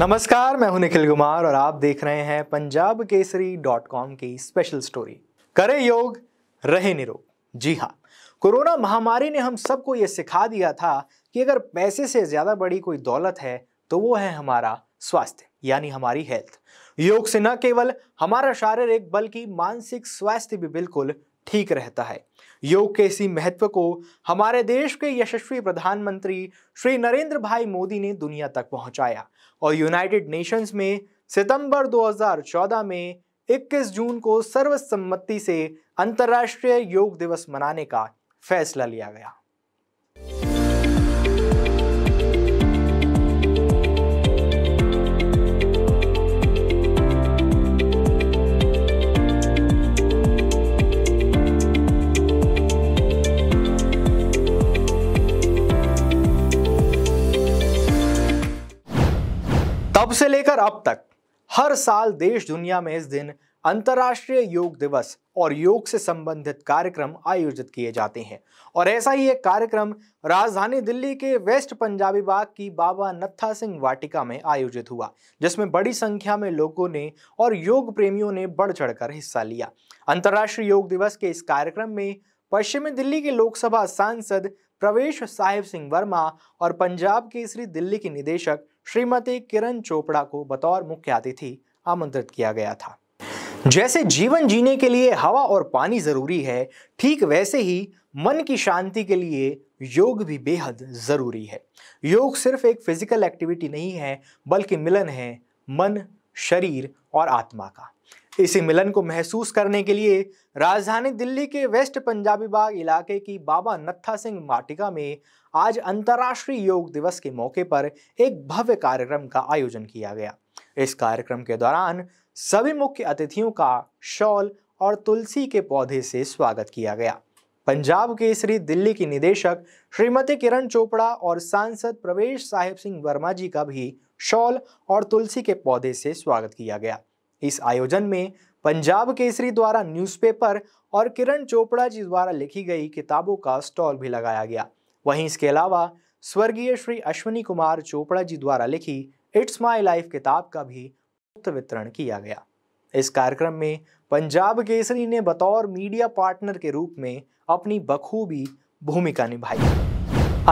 नमस्कार मैं हूं निखिल कुमार और आप देख रहे हैं पंजाब केसरी डॉट कॉम की स्पेशल स्टोरी करे योग रहे निरोग जी हाँ कोरोना महामारी ने हम सबको ये सिखा दिया था कि अगर पैसे से ज़्यादा बड़ी कोई दौलत है तो वो है हमारा स्वास्थ्य यानी हमारी हेल्थ योग से न केवल हमारा शारीरिक बल्कि मानसिक स्वास्थ्य भी बिल्कुल ठीक रहता है योग के इसी महत्व को हमारे देश के यशस्वी प्रधानमंत्री श्री नरेंद्र भाई मोदी ने दुनिया तक पहुंचाया और यूनाइटेड नेशंस में सितंबर 2014 में 21 जून को सर्वसम्मति से अंतर्राष्ट्रीय योग दिवस मनाने का फैसला लिया गया तब से लेकर अब तक हर साल देश दुनिया में इस दिन अंतर्राष्ट्रीय योग दिवस और योग से संबंधित कार्यक्रम आयोजित किए जाते हैं और ऐसा ही एक कार्यक्रम राजधानी दिल्ली के वेस्ट पंजाबी बाग की बाबा नत्था सिंह वाटिका में आयोजित हुआ जिसमें बड़ी संख्या में लोगों ने और योग प्रेमियों ने बढ़ चढ़कर हिस्सा लिया अंतर्राष्ट्रीय योग दिवस के इस कार्यक्रम में पश्चिमी दिल्ली के लोकसभा सांसद प्रवेश साहिब सिंह वर्मा और पंजाब के श्री दिल्ली के निदेशक श्रीमती किरण चोपड़ा को बतौर मुख्य अतिथि आमंत्रित किया गया था जैसे जीवन जीने के लिए हवा और पानी जरूरी है ठीक वैसे ही मन की शांति के लिए योग भी बेहद ज़रूरी है योग सिर्फ एक फिजिकल एक्टिविटी नहीं है बल्कि मिलन है मन शरीर और आत्मा का इसी मिलन को महसूस करने के लिए राजधानी दिल्ली के वेस्ट पंजाबी बाग इलाके की बाबा नत्था सिंह वाटिका में आज अंतर्राष्ट्रीय योग दिवस के मौके पर एक भव्य कार्यक्रम का आयोजन किया गया इस कार्यक्रम के दौरान सभी मुख्य अतिथियों का शॉल और तुलसी के पौधे से स्वागत किया गया पंजाब के श्री दिल्ली की निदेशक श्रीमती किरण चोपड़ा और सांसद प्रवेश साहिब सिंह वर्मा जी का भी शॉल और तुलसी के पौधे से स्वागत किया गया इस आयोजन में पंजाब केसरी द्वारा न्यूज़पेपर और किरण चोपड़ा जी द्वारा लिखी गई किताबों का स्टॉल भी लगाया गया वहीं इसके अलावा स्वर्गीय श्री अश्विनी कुमार चोपड़ा जी द्वारा लिखी इट्स माय लाइफ किताब का भी मुफ्त वितरण किया गया इस कार्यक्रम में पंजाब केसरी ने बतौर मीडिया पार्टनर के रूप में अपनी बखूबी भूमिका निभाई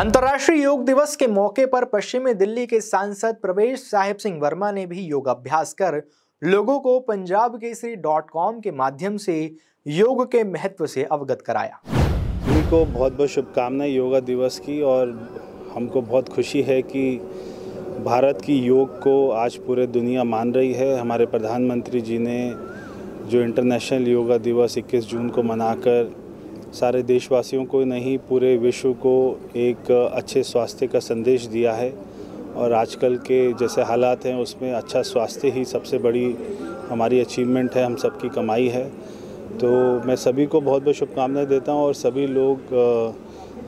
अंतर्राष्ट्रीय योग दिवस के मौके पर पश्चिमी दिल्ली के सांसद प्रवेश साहिब सिंह वर्मा ने भी योगाभ्यास कर लोगों को पंजाब केसरी डॉट कॉम के माध्यम से योग के महत्व से अवगत कराया सभी को बहुत बहुत शुभकामनाएं योगा दिवस की और हमको बहुत खुशी है कि भारत की योग को आज पूरे दुनिया मान रही है हमारे प्रधानमंत्री जी ने जो इंटरनेशनल योगा दिवस 21 जून को मनाकर सारे देशवासियों को नहीं पूरे विश्व को एक अच्छे स्वास्थ्य का संदेश दिया है और आजकल के जैसे हालात हैं उसमें अच्छा स्वास्थ्य ही सबसे बड़ी हमारी अचीवमेंट है हम सबकी कमाई है तो मैं सभी को बहुत बहुत शुभकामनाएं देता हूं और सभी लोग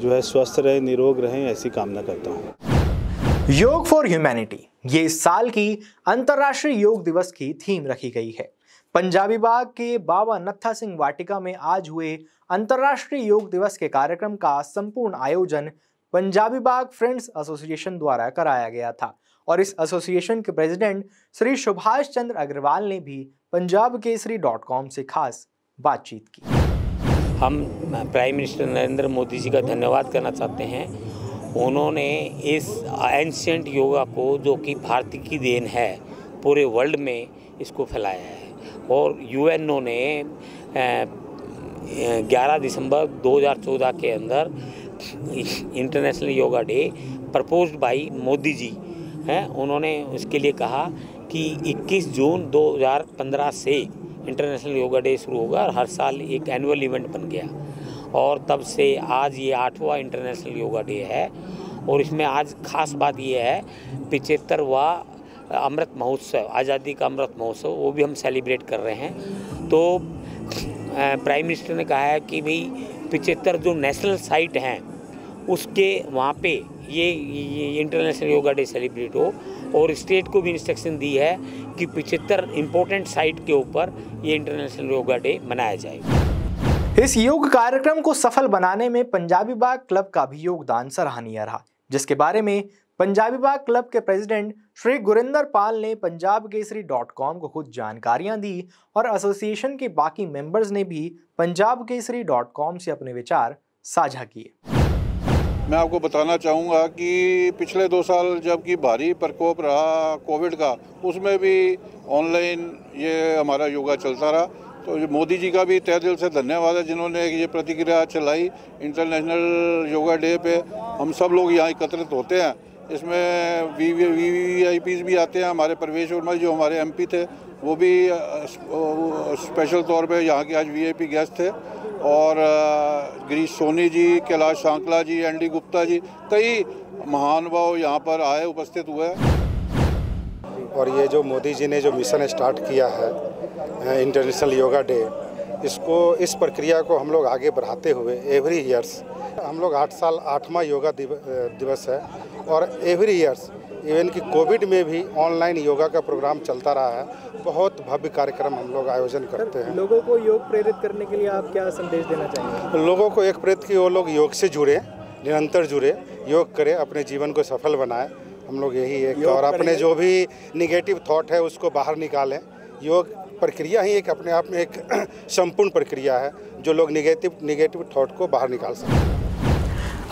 जो है स्वस्थ रहें निरोग रहें ऐसी कामना करता हूं। योग फॉर ह्यूमैनिटी ये इस साल की अंतर्राष्ट्रीय योग दिवस की थीम रखी गई है पंजाबी बाग के बाबा नत्था सिंह वाटिका में आज हुए अंतर्राष्ट्रीय योग दिवस के कार्यक्रम का संपूर्ण आयोजन पंजाबी बाग फ्रेंड्स एसोसिएशन द्वारा कराया गया था और इस एसोसिएशन के प्रेसिडेंट श्री सुभाष चंद्र अग्रवाल ने भी पंजाब केसरी डॉट कॉम से खास बातचीत की हम प्राइम मिनिस्टर नरेंद्र मोदी जी का धन्यवाद करना चाहते हैं उन्होंने इस एंशंट योगा को जो कि भारतीय की देन है पूरे वर्ल्ड में इसको फैलाया है और यू ने 11 दिसंबर 2014 के अंदर international yoga day propose by Modi ji हैं उन्होंने उसके लिए कहा कि 21 जून 2015 से इंटरनेशनल योगा डे शुरू होगा और हर साल एक एनुअल इवेंट बन गया और तब से आज ये आठवां इंटरनेशनल योगा डे है और इसमें आज खास बात यह है पिचहत्तरवा अमृत महोत्सव आज़ादी का अमृत महोत्सव वो भी हम सेलिब्रेट कर रहे हैं तो प्राइम मिनिस्टर ने कहा है कि भाई पिचहत्तर जो नेशनल साइट हैं उसके वहाँ पे ये, ये इंटरनेशनल योगा डे सेलिब्रेट हो और स्टेट को भी इंस्ट्रक्शन दी है कि पिछहत्तर इम्पोर्टेंट साइट के ऊपर ये इंटरनेशनल योगा डे मनाया जाएगा इस योग कार्यक्रम को सफल बनाने में पंजाबी बाग क्लब का भी योगदान सराहनीय रहा जिसके बारे में पंजाबी बाग क्लब के प्रेसिडेंट श्री गुरिंदर पाल ने पंजाब केसरी डॉट कॉम को खुद जानकारियां दी और एसोसिएशन के बाकी मेंबर्स ने भी पंजाब केसरी डॉट कॉम से अपने विचार साझा किए मैं आपको बताना चाहूँगा कि पिछले दो साल जबकि भारी प्रकोप रहा कोविड का उसमें भी ऑनलाइन ये हमारा योगा चलता रहा तो मोदी जी का भी तय दिल से धन्यवाद है जिन्होंने ये प्रतिक्रिया चलाई इंटरनेशनल योगा डे पे हम सब लोग यहाँ एकत्रित होते हैं इसमें V V V I Ps भी आते हैं हमारे प्रवेश वर्मा जो हमारे एमपी थे वो भी स्पेशल तौर पे यहाँ के आज वीआईपी गेस्ट थे और गिरीश सोनी जी कैलाश शांकला जी एन डी गुप्ता जी कई महानुभाव यहाँ पर आए उपस्थित हुए और ये जो मोदी जी ने जो मिशन स्टार्ट किया है इंटरनेशनल योगा डे इसको इस प्रक्रिया को हम लोग आगे बढ़ाते हुए एवरी ईयर्स हम लोग आठ साल आठवां योगा दिवस है और एवरी ईयर्स इवन कि कोविड में भी ऑनलाइन योगा का प्रोग्राम चलता रहा है बहुत भव्य कार्यक्रम हम लोग आयोजन करते हैं लोगों को योग प्रेरित करने के लिए आप क्या संदेश देना चाहेंगे लोगों को एक प्रेरित कि वो लोग योग से जुड़े निरंतर जुड़े योग करें अपने जीवन को सफल बनाए हम लोग यही एक और अपने जो भी निगेटिव थाट है उसको बाहर निकालें योग प्रक्रिया ही एक अपने आप में एक संपूर्ण प्रक्रिया है जो लोग निगेटिव निगेटिव थाट को बाहर निकाल सकते हैं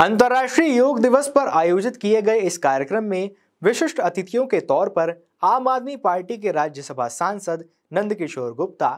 अंतर्राष्ट्रीय योग दिवस पर आयोजित किए गए इस कार्यक्रम में विशिष्ट अतिथियों के तौर पर आम आदमी पार्टी के राज्यसभा सांसद नंदकिशोर गुप्ता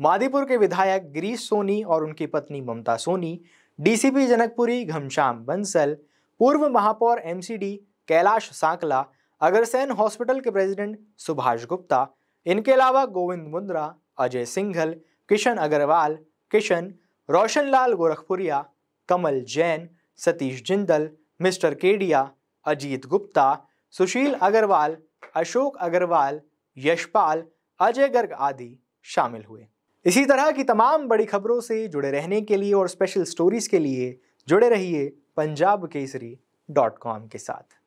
मादीपुर के विधायक गिरीश सोनी और उनकी पत्नी ममता सोनी डीसीपी जनकपुरी घमश्याम बंसल पूर्व महापौर एमसीडी कैलाश सांकला अगरसेन हॉस्पिटल के प्रेसिडेंट सुभाष गुप्ता इनके अलावा गोविंद मुंद्रा अजय सिंघल किशन अग्रवाल किशन रोशन लाल गोरखपुरिया कमल जैन सतीश जिंदल मिस्टर केडिया अजीत गुप्ता सुशील अग्रवाल अशोक अग्रवाल यशपाल अजय गर्ग आदि शामिल हुए इसी तरह की तमाम बड़ी खबरों से जुड़े रहने के लिए और स्पेशल स्टोरीज़ के लिए जुड़े रहिए पंजाब केसरी डॉट कॉम के साथ